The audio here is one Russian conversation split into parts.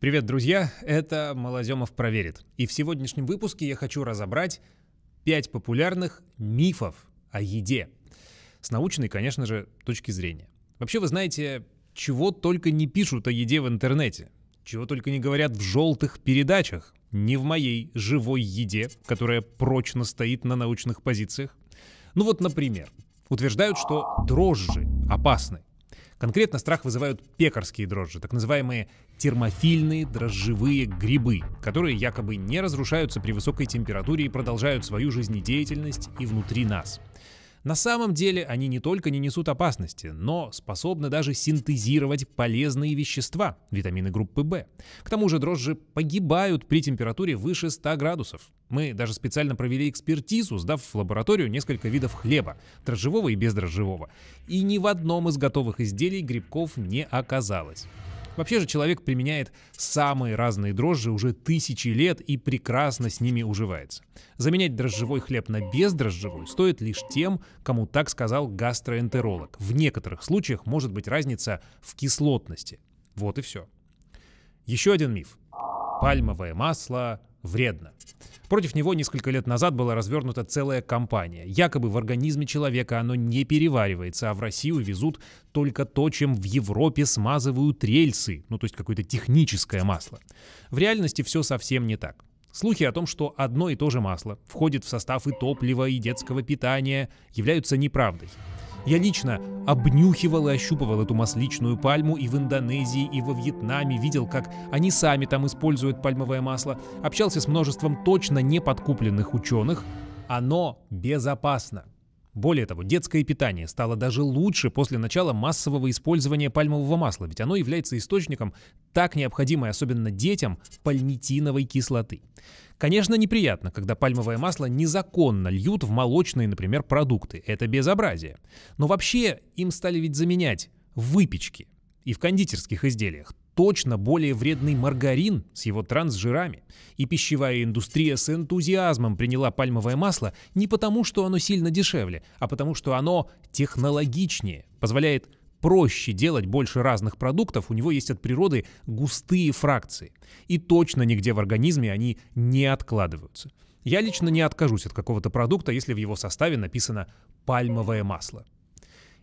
Привет, друзья! Это Молодемов проверит. И в сегодняшнем выпуске я хочу разобрать 5 популярных мифов о еде. С научной, конечно же, точки зрения. Вообще, вы знаете, чего только не пишут о еде в интернете. Чего только не говорят в желтых передачах. Не в моей живой еде, которая прочно стоит на научных позициях. Ну вот, например, утверждают, что дрожжи опасны. Конкретно страх вызывают пекарские дрожжи, так называемые термофильные дрожжевые грибы, которые якобы не разрушаются при высокой температуре и продолжают свою жизнедеятельность и внутри нас. На самом деле они не только не несут опасности, но способны даже синтезировать полезные вещества, витамины группы В. К тому же дрожжи погибают при температуре выше 100 градусов. Мы даже специально провели экспертизу, сдав в лабораторию несколько видов хлеба, дрожжевого и бездрожжевого. И ни в одном из готовых изделий грибков не оказалось. Вообще же человек применяет самые разные дрожжи уже тысячи лет и прекрасно с ними уживается. Заменять дрожжевой хлеб на бездрожжевой стоит лишь тем, кому так сказал гастроэнтеролог. В некоторых случаях может быть разница в кислотности. Вот и все. Еще один миф. Пальмовое масло вредно. Против него несколько лет назад была развернута целая кампания. Якобы в организме человека оно не переваривается, а в Россию везут только то, чем в Европе смазывают рельсы, ну то есть какое-то техническое масло. В реальности все совсем не так. Слухи о том, что одно и то же масло входит в состав и топлива, и детского питания, являются неправдой. Я лично обнюхивал и ощупывал эту масличную пальму и в Индонезии, и во Вьетнаме, видел, как они сами там используют пальмовое масло, общался с множеством точно не подкупленных ученых. Оно безопасно. Более того, детское питание стало даже лучше после начала массового использования пальмового масла, ведь оно является источником так необходимой, особенно детям, пальмитиновой кислоты. Конечно, неприятно, когда пальмовое масло незаконно льют в молочные, например, продукты. Это безобразие. Но вообще им стали ведь заменять выпечки и в кондитерских изделиях точно более вредный маргарин с его трансжирами. И пищевая индустрия с энтузиазмом приняла пальмовое масло не потому, что оно сильно дешевле, а потому, что оно технологичнее, позволяет проще делать больше разных продуктов, у него есть от природы густые фракции. И точно нигде в организме они не откладываются. Я лично не откажусь от какого-то продукта, если в его составе написано «пальмовое масло».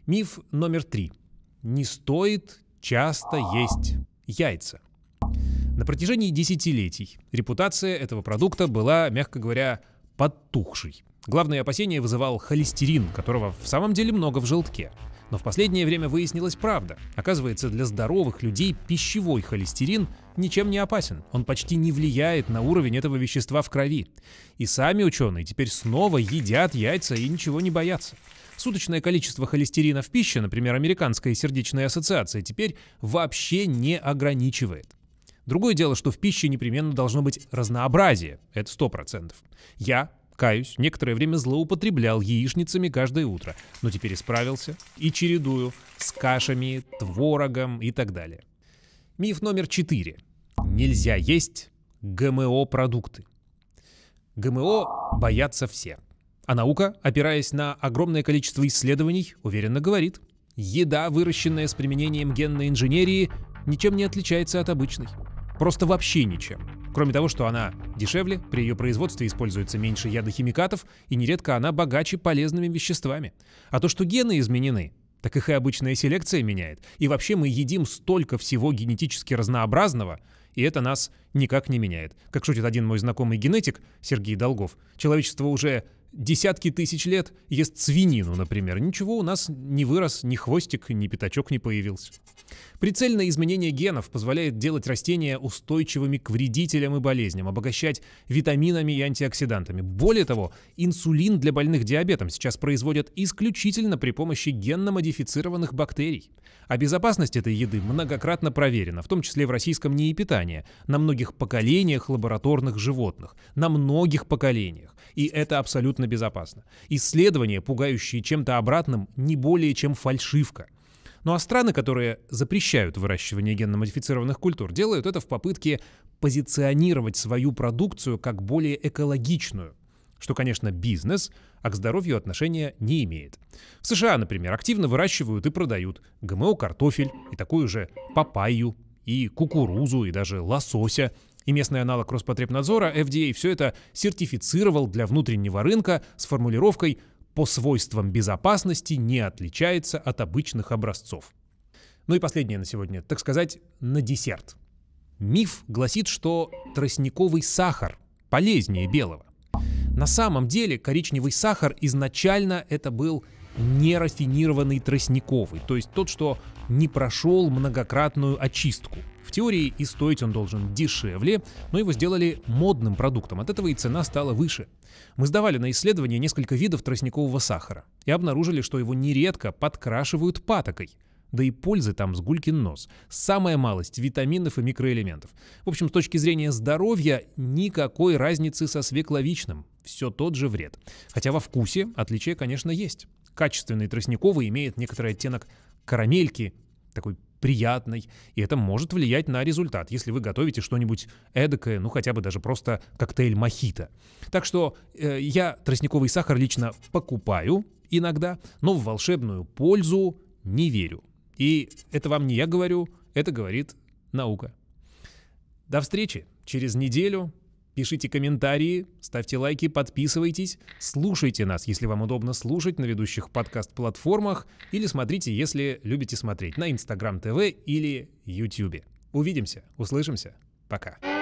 Миф номер три. Не стоит часто есть яйца. На протяжении десятилетий репутация этого продукта была, мягко говоря, подтухший. Главное опасение вызывал холестерин, которого в самом деле много в желтке. Но в последнее время выяснилась правда. Оказывается, для здоровых людей пищевой холестерин ничем не опасен. Он почти не влияет на уровень этого вещества в крови. И сами ученые теперь снова едят яйца и ничего не боятся. Суточное количество холестерина в пище, например, Американская сердечная ассоциация, теперь вообще не ограничивает. Другое дело, что в пище непременно должно быть разнообразие. Это сто процентов. Я каюсь, некоторое время злоупотреблял яичницами каждое утро, но теперь исправился и чередую с кашами, творогом и так далее. Миф номер четыре. Нельзя есть ГМО-продукты. ГМО боятся все. А наука, опираясь на огромное количество исследований, уверенно говорит, еда, выращенная с применением генной инженерии, ничем не отличается от обычной. Просто вообще ничем. Кроме того, что она дешевле, при ее производстве используется меньше ядохимикатов, и нередко она богаче полезными веществами. А то, что гены изменены, так их и обычная селекция меняет. И вообще мы едим столько всего генетически разнообразного, и это нас никак не меняет. Как шутит один мой знакомый генетик, Сергей Долгов, человечество уже десятки тысяч лет ест свинину, например. Ничего у нас не вырос, ни хвостик, ни пятачок не появился. Прицельное изменение генов позволяет делать растения устойчивыми к вредителям и болезням, обогащать витаминами и антиоксидантами. Более того, инсулин для больных диабетом сейчас производят исключительно при помощи генно-модифицированных бактерий. А безопасность этой еды многократно проверена, в том числе в российском НИИ питания, на многих поколениях лабораторных животных, на многих поколениях. И это абсолютно совершенно безопасно. Исследования, пугающие чем-то обратным, не более чем фальшивка. Ну а страны, которые запрещают выращивание генно-модифицированных культур, делают это в попытке позиционировать свою продукцию как более экологичную, что, конечно, бизнес, а к здоровью отношения не имеет. В США, например, активно выращивают и продают ГМО-картофель и такую же папайю, и кукурузу, и даже лосося – и местный аналог Роспотребнадзора FDA все это сертифицировал для внутреннего рынка с формулировкой «по свойствам безопасности не отличается от обычных образцов». Ну и последнее на сегодня, так сказать, на десерт. Миф гласит, что тростниковый сахар полезнее белого. На самом деле коричневый сахар изначально это был нерафинированный тростниковый, то есть тот, что не прошел многократную очистку. В теории и стоить он должен дешевле, но его сделали модным продуктом, от этого и цена стала выше. Мы сдавали на исследование несколько видов тростникового сахара и обнаружили, что его нередко подкрашивают патокой. Да и пользы там с гулькин нос. Самая малость витаминов и микроэлементов. В общем, с точки зрения здоровья никакой разницы со свекловичным. Все тот же вред. Хотя во вкусе отличия, конечно, есть качественный тростниковый имеет некоторый оттенок карамельки, такой приятной, и это может влиять на результат, если вы готовите что-нибудь эдакое, ну хотя бы даже просто коктейль мохито. Так что э, я тростниковый сахар лично покупаю иногда, но в волшебную пользу не верю. И это вам не я говорю, это говорит наука. До встречи через неделю. Пишите комментарии, ставьте лайки, подписывайтесь, слушайте нас, если вам удобно слушать на ведущих подкаст-платформах, или смотрите, если любите смотреть на Инстаграм ТВ или Ютьюбе. Увидимся, услышимся, пока.